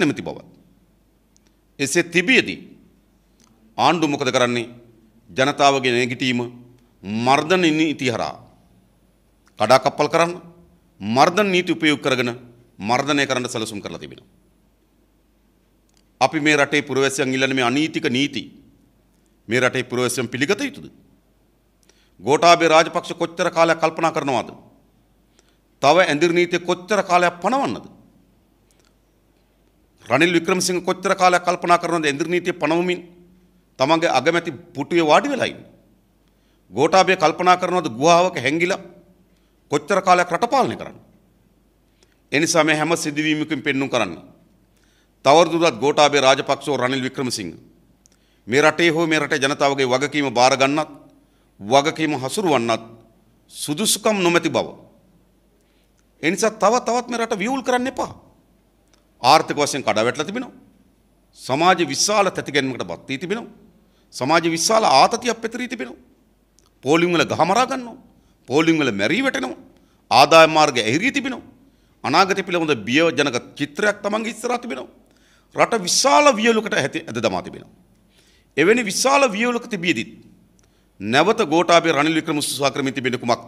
නැමති බවත්. එසේ තිබියදී ආණ්ඩු මොකද කරන්නේ ජනතාවගේ නැගිටීම මර්ධන නීති හරා කඩාකප්පල් කරන්න මර්ධන නීති උපයෝග කරගෙන මර්ධනය කරන්න සැලසුම් කරලා තිබෙනවා. අපි මේ රටේ පුරවැසියන් ඉල්ලන මේ අනීතික නීති මේ රටේ පුරවැසියන් පිළිගත යුතුද? ගෝඨාභය රාජපක්ෂ කොච්චර කාලයක් කල්පනා කරනවද? තව ඇඳිරි නීතිය කොච්චර කාලයක් පනවන්නද? රනිල් වික්‍රමසිංහ කොච්චර කාලයක් කල්පනා කරනවද ඉන්ද්‍ර නීතිය පනවමින් තමන්ගේ අගමැති පුටුවේ වාඩි වෙලා ඉන්නේ. ගෝඨාභය කල්පනා කරනවද ගුහාවක හැංගිලා කොච්චර කාලයක් රට පාලනය කරන්නේ. ඒ නිසා මේ හැම සිදුවීමකින් පෙන්눔 කරන්න. තවදුරටත් ගෝඨාභය රාජපක්ෂෝ රනිල් වික්‍රමසිංහ මේ රටේ හෝ මේ රටේ ජනතාවගේ වගකීම බාර ගන්නත් වගකීම හසුරවන්නත් සුදුසුකම් නොමැති බව. ඒ නිසා තව තවත් මේ රට වියුල් කරන්න එපා. ආර්ථික වශයෙන් කඩාවැටලා තිබෙනවා. සමාජ විශාල තැතිගැන්මකට බත් වී තිබෙනවා. සමාජ විශාල ආතතියක් පැතිරී තිබෙනවා. පෝලිම් වල ගහමරා ගන්නවා. පෝලිම් වල මැරී වැටෙනවා. ආදායම් මාර්ග ඇහිරී තිබෙනවා. අනාගතය පිළිබඳ බියජනක චිත්‍රයක් තමන්ගේ ඉස්සරහා තිබෙනවා. රට විශාල වියලුකට ඇද දමා තිබෙනවා. එවැනි විශාල වියලුක තිබියදීත් නැවත ගෝඨාභය රනිල් වික්‍රමසිංහ ක්‍රමී තිබෙන කුමක්ද?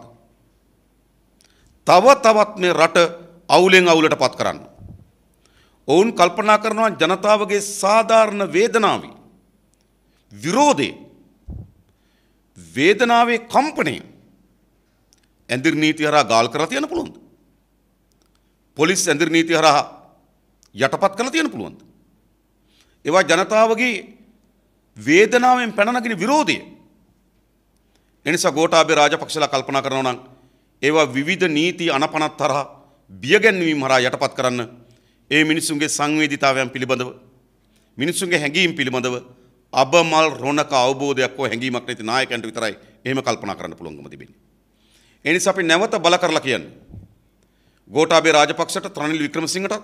තව තවත් මේ රට අවුලෙන් අවුලට පත් කරන්නේ ඔවුන් කල්පනා කරනවා ජනතාවගේ සාධාරණ වේදනාවයි. විරෝධය වේදනාවේ කම්පනය ඇඳිරි නීති හරහා ගාල් කරලා තියන්න පුළුවන්ද? පොලිස් ඇඳිරි නීති හරහා යටපත් කරලා තියන්න පුළුවන්ද? ඒවා ජනතාවගේ වේදනාවෙන් පැනනගින විරෝධය. එනිසා ගෝඨාභය රාජපක්ෂලා කල්පනා කරනවා නම් ඒවා විවිධ නීති අනපනත් තරහ බියගැන්වීම් හරහා යටපත් කරන්න ඒ මිනිසුන්ගේ සංවේදිතාවයන් පිළිබඳව මිනිසුන්ගේ හැඟීම් පිළිබඳව අබමල් රොණක අවබෝධයක් හෝ හැඟීමක් නැති නායකයන්ට විතරයි එහෙම කල්පනා කරන්න පුළුවන්කම තිබෙන්නේ. ඒ නිසා අපි නැවත බල කරලා කියන්නේ. ගෝඨාභය රාජපක්ෂට රනිල් වික්‍රමසිංහටත්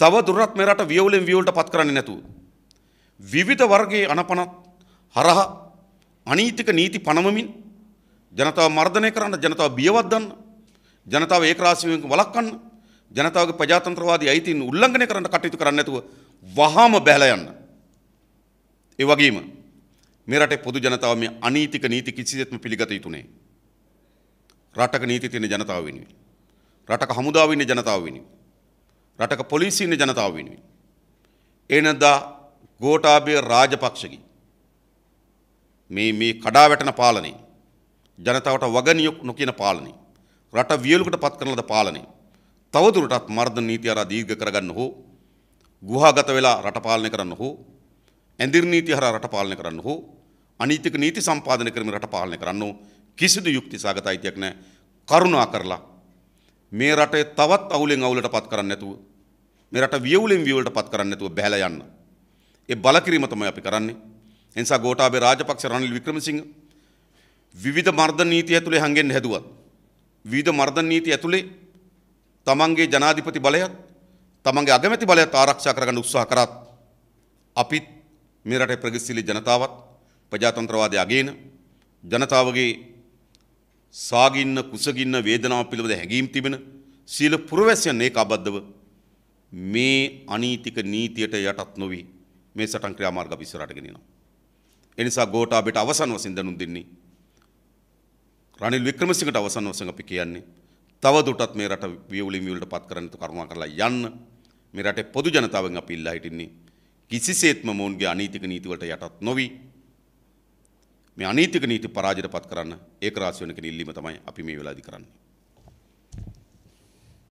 තව දුරටත් මේ රට වියවුලෙන් වියවුලට පත් කරන්නේ නැතුව විවිධ වර්ගයේ අනපනත් හරහා අනීතික නීති පනවමින් ජනතාව මර්ධනය කරන්න ජනතාව බියවද්දන්න ජනතාව ඒකරාශීවෙන් වළක්වන්න ජනතාවගේ ප්‍රජාතන්ත්‍රවාදී අයිතින් උල්ලංඝනය කරන්න කටයුතු කරන්නේ නැතුව වහාම බැහැලා යන්න. ඒ වගේම මේ රටේ පොදු ජනතාව මේ අනීතික නීති කිසිසේත්ම පිළිගත යුතු නැහැ. රටක නීති තියෙන ජනතාව වෙනුවෙන්. රටක හමුදාව ඉන්න ජනතාව වෙනුවෙන්. රටක පොලිසිය ඉන්න ජනතාව වෙනුවෙන්. එනදා ගෝඨාභය රාජපක්ෂගේ මේ මේ කඩා වැටෙන පාලනේ ජනතාවට වග නොකියන පාලනේ රට වියලුකට පත් කරන ලද පාලනේ තවදුරටත් මර්ධන නීති හරහා දීර්ඝ කරගන්න හෝ ගුහාගත වෙලා රට පාලනය කරන්න හෝ ඇඳිර් නීති හරහා රට පාලනය කරන්න හෝ අනීතික නීති සම්පාදනය කරමින් රට පාලනය කරන්න කිසිදු යුක්ති සාගත අයිතියක් නැහැ කරුණා කරලා මේ රටේ තවත් අවුලෙන් අවුලට පත් කරන්න නැතුව මේ රට වියවුලෙන් වියවුලට පත් කරන්න නැතුව බැහැලා යන්න. ඒ බලකිරීම තමයි අපි කරන්නේ. එනිසා ගෝඨාභය රාජපක්ෂ රනිල් වික්‍රමසිංහ විවිධ මර්ධන නීති ඇතුලේ හංගෙන්න හැදුවත් විවිධ මර්ධන නීති ඇතුලේ තමන්ගේ ජනාධිපති බලයත් තමන්ගේ අගමැති බලයත් ආරක්ෂා කරගන්න උත්සාහ කරත් අපිත් මේ රටේ ප්‍රගතිශීලී ජනතාවත් ප්‍රජාතන්ත්‍රවාදී අගේන ජනතාවගේ සාගින්න කුසගින්න වේදනාව පිළිබඳ හැඟීම් තිබෙන සීල පුරවැසියන් ඒක අබද්ධව මේ අනීතික නීතියට යටත් නොවී මේ සටන් ක්‍රියාමාර්ග අපි ඉස්සරහට ගෙනියනවා. ඒ නිසා ගෝඨාභයට අවසන් වශයෙන් දනුම් දෙන්නේ රනිල් වික්‍රමසිංහට අවසන් වශයෙන් අපි කියන්නේ තවදුටත් මේ රට වියවුලින් විවුලට පත් කරන්න කරුණා කරලා යන්න මේ රටේ පොදු ජනතාවෙන් අපි ඉල්ලා හිටින්නේ කිසිසේත්ම මොවුන්ගේ අනීතික නීතිවලට යටත් නොවි මේ අනීතික නීති පරාජයට පත් කරන්න ඒක රාශිය වෙන කෙනෙක් ඉල්ලීම තමයි අපි මේ වෙලාවේදී කරන්නේ